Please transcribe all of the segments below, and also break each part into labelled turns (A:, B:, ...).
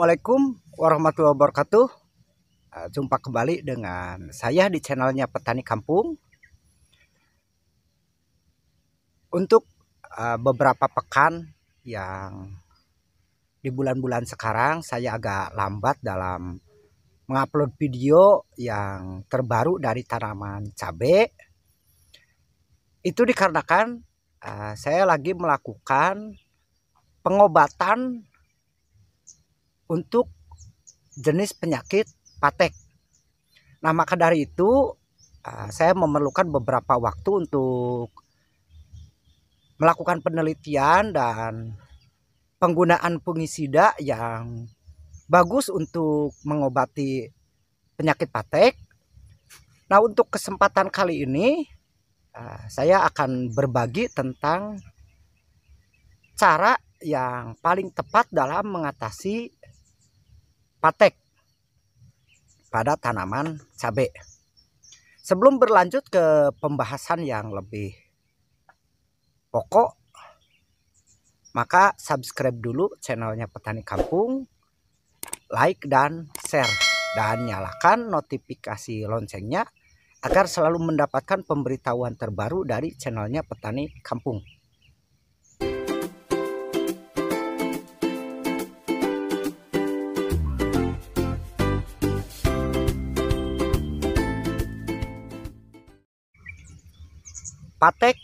A: Assalamualaikum warahmatullahi wabarakatuh eh, Jumpa kembali dengan saya di channelnya Petani Kampung Untuk eh, beberapa pekan yang di bulan-bulan sekarang saya agak lambat dalam mengupload video yang terbaru dari tanaman cabai itu dikarenakan eh, saya lagi melakukan pengobatan untuk jenis penyakit patek. Nah, maka dari itu ah, saya memerlukan beberapa waktu untuk melakukan penelitian dan penggunaan fungisida yang bagus untuk mengobati penyakit patek. Nah, untuk kesempatan kali ini ah, saya akan berbagi tentang cara yang paling tepat dalam mengatasi patek pada tanaman cabai. Sebelum berlanjut ke pembahasan yang lebih pokok, maka subscribe dulu channelnya Petani Kampung, like dan share, dan nyalakan notifikasi loncengnya agar selalu mendapatkan pemberitahuan terbaru dari channelnya Petani Kampung. Patek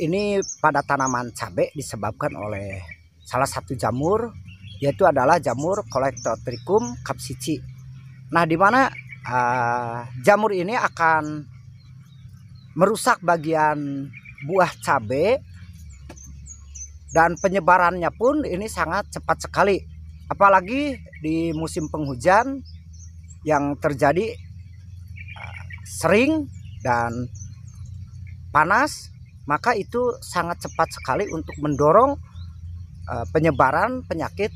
A: ini pada tanaman cabai disebabkan oleh salah satu jamur yaitu adalah jamur Colectotrichum capsici. Nah, di mana uh, jamur ini akan merusak bagian buah cabai dan penyebarannya pun ini sangat cepat sekali. Apalagi di musim penghujan yang terjadi uh, sering dan panas, maka itu sangat cepat sekali untuk mendorong eh, penyebaran penyakit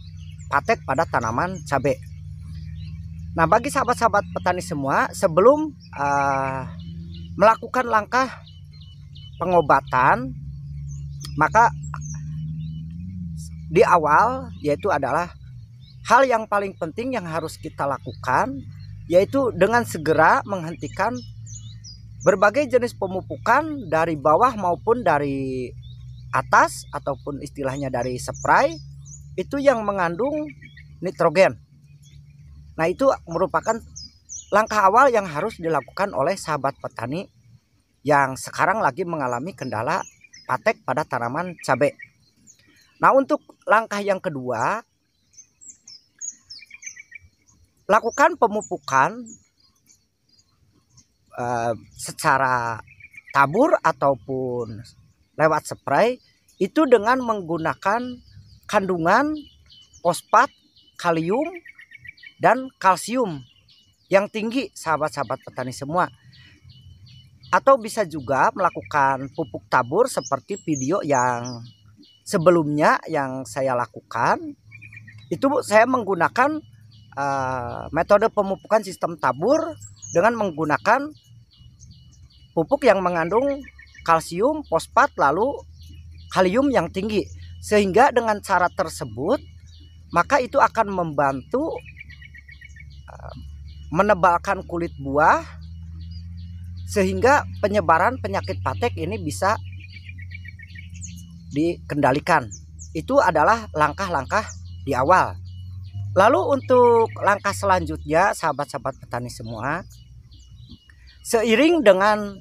A: patek pada tanaman cabai. Nah, bagi sahabat-sahabat petani semua, sebelum uh, melakukan langkah pengobatan, maka di awal yaitu adalah hal yang paling penting yang harus kita lakukan yaitu dengan segera menghentikan Berbagai jenis pemupukan dari bawah maupun dari atas ataupun istilahnya dari spray itu yang mengandung nitrogen. Nah, itu merupakan langkah awal yang harus dilakukan oleh sahabat petani yang sekarang lagi mengalami kendala patek pada tanaman cabai. Nah, untuk langkah yang kedua, lakukan pemupukan Eh, secara tabur ataupun lewat spray itu dengan menggunakan kandungan fosfat, kalium dan kalsium yang tinggi sahabat-sahabat petani semua. Atau bisa juga melakukan pupuk tabur seperti video yang sebelumnya yang saya lakukan. Itu saya menggunakan uh, metode pemupukan sistem tabur dengan menggunakan pupuk yang mengandung kalsium, fosfat, lalu kalium yang tinggi. Sehingga dengan cara tersebut, maka itu akan membantu eh, menebalkan kulit buah sehingga penyebaran penyakit patek ini bisa dikendalikan. Itu adalah langkah-langkah di awal. Lalu untuk langkah selanjutnya sahabat-sahabat petani semua, seiring dengan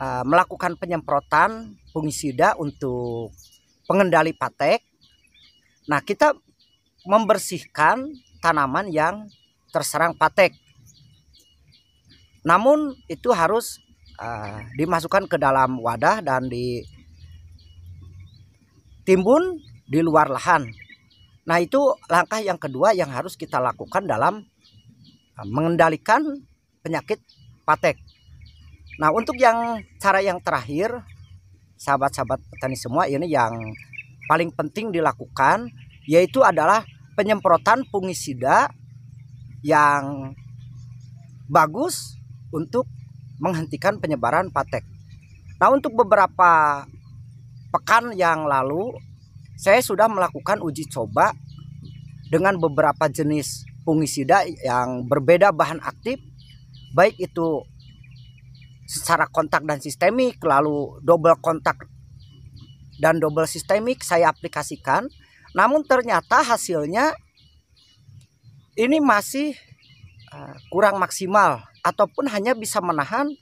A: Eh, melakukan penyemprotan fungisida untuk pengendali patek. Nah, kita membersihkan tanaman yang terserang patek. Namun itu harus uh, dimasukkan ke dalam wadah dan ditimbun di luar lahan. Nah, itu langkah yang kedua yang harus kita lakukan dalam eh, mengendalikan penyakit patek. Nah untuk yang cara yang terakhir sahabat-sahabat petani semua ini yang paling penting dilakukan yaitu adalah penyemprotan fungisida yang bagus untuk menghentikan penyebaran patek. Nah untuk beberapa pekan yang lalu saya sudah melakukan uji coba dengan beberapa jenis fungisida yang berbeda bahan aktif baik itu secara kontak dan sistemik lalu double kontak dan double sistemik saya aplikasikan namun ternyata hasilnya ini masih eh, kurang maksimal ataupun hanya bisa menahan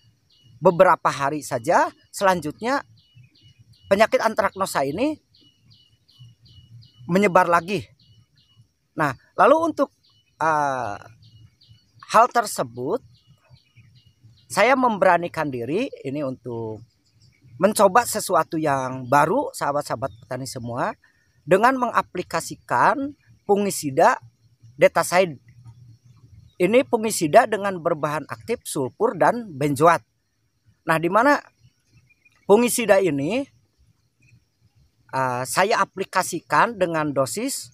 A: beberapa hari saja selanjutnya penyakit antraknosa ini menyebar lagi nah lalu untuk uh, hal tersebut saya memberanikan diri ini untuk mencoba sesuatu yang baru sahabat-sahabat petani semua dengan mengaplikasikan fungisida detasaid. Ini fungisida dengan berbahan aktif sulfur dan benzoat. Nah, di mana fungisida ini uh, saya aplikasikan dengan dosis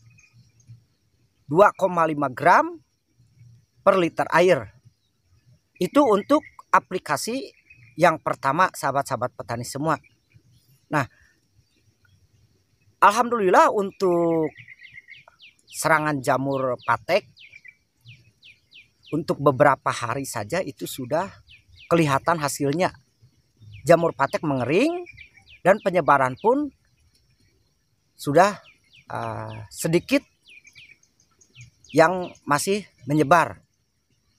A: 2,5 gram per liter air. Itu untuk aplikasi yang pertama sahabat-sahabat petani semua. Nah, alhamdulillah untuk serangan jamur patek untuk beberapa hari saja itu sudah kelihatan hasilnya. Jamur patek mengering dan penyebaran pun sudah uh, sedikit yang masih menyebar.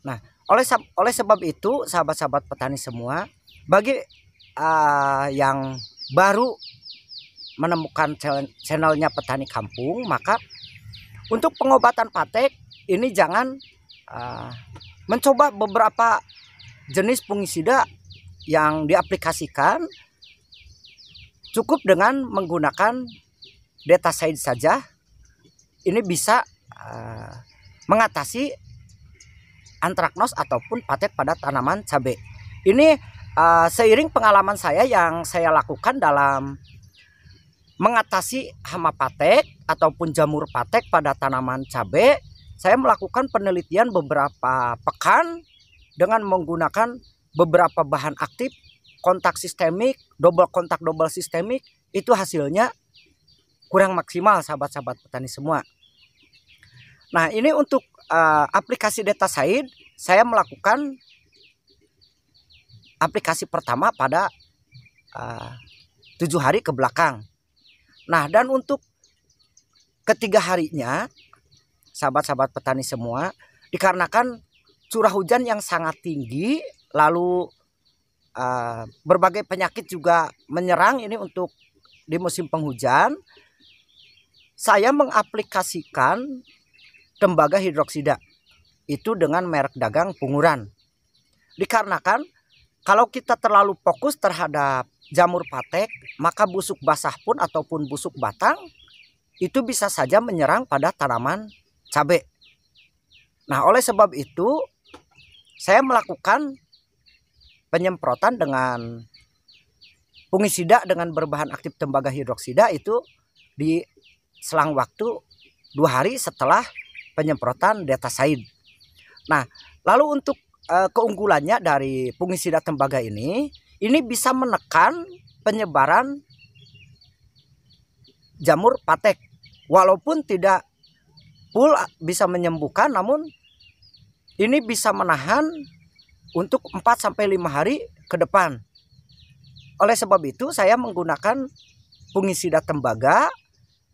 A: Nah, oleh oleh sebab itu, sahabat-sahabat petani semua, bagi uh, yang baru menemukan channelnya petani kampung, maka untuk pengobatan patek ini jangan uh, mencoba beberapa jenis fungisida yang diaplikasikan cukup dengan menggunakan detasaid saja ini bisa uh, mengatasi antraknos ataupun patet pada tanaman cabai. Ini uh, seiring pengalaman saya yang saya lakukan dalam mengatasi hama patek ataupun jamur patek pada tanaman cabai, saya melakukan penelitian beberapa pekan dengan menggunakan beberapa bahan aktif, kontak sistemik, double kontak double sistemik, itu hasilnya kurang maksimal sahabat-sahabat petani semua. Nah, ini untuk uh, aplikasi Data Said saya melakukan aplikasi pertama pada eh, tujuh hari ke belakang. Nah dan untuk ketiga harinya sahabat-sahabat petani semua dikarenakan curah hujan yang sangat tinggi lalu uh, berbagai penyakit juga menyerang ini untuk di musim penghujan saya mengaplikasikan tembaga hidroksida itu dengan merek dagang Punguran. Dikarenakan kalau kita terlalu fokus terhadap jamur patek, maka busuk basah pun ataupun busuk batang itu bisa saja menyerang pada tanaman cabai. Nah, oleh sebab itu saya melakukan penyemprotan dengan fungisida dengan berbahan aktif tembaga hidroksida itu di selang waktu dua hari setelah penyemprotan detasain. Nah, lalu untuk uh, keunggulannya dari fungisida tembaga ini, ini bisa menekan penyebaran jamur patek. Walaupun tidak full bisa menyembuhkan, namun ini bisa menahan untuk 4 sampai 5 hari ke depan. Oleh sebab itu saya menggunakan fungisida tembaga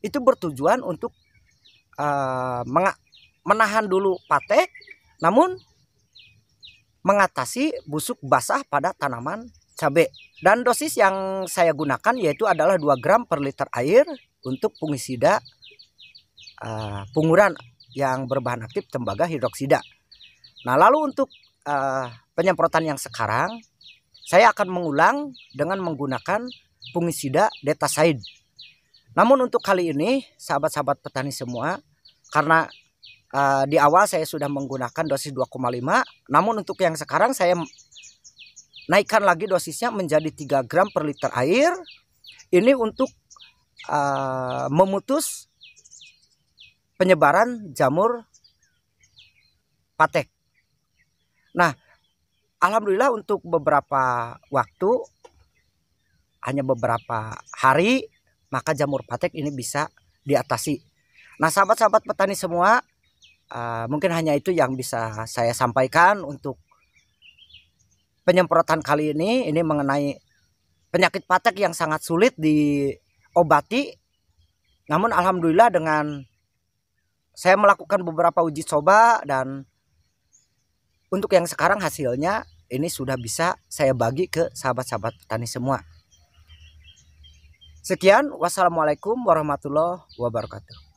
A: itu bertujuan untuk uh, menahan dulu patek namun mengatasi busuk basah pada tanaman cabai. Dan dosis yang saya gunakan yaitu adalah 2 gram per liter air untuk fungisida uh, penguran yang berbahan aktif tembaga hidroksida. Nah, lalu untuk uh, penyemprotan yang sekarang saya akan mengulang dengan menggunakan fungisida detasaid. Namun untuk kali ini sahabat-sahabat petani semua karena uh, di awal saya sudah menggunakan dosis 2,5 namun untuk yang sekarang saya naikkan lagi dosisnya menjadi 3 gram per liter air ini untuk uh, memutus penyebaran jamur patek nah alhamdulillah untuk beberapa waktu hanya beberapa hari maka jamur patek ini bisa diatasi nah sahabat-sahabat petani semua Ah, mungkin hanya itu yang bisa saya sampaikan untuk penyemprotan kali ini ini mengenai penyakit patek yang sangat sulit diobati namun alhamdulillah dengan saya melakukan beberapa uji coba dan untuk yang sekarang hasilnya ini sudah bisa saya bagi ke sahabat-sahabat petani semua. Sekian, wassalamualaikum warahmatullahi wabarakatuh.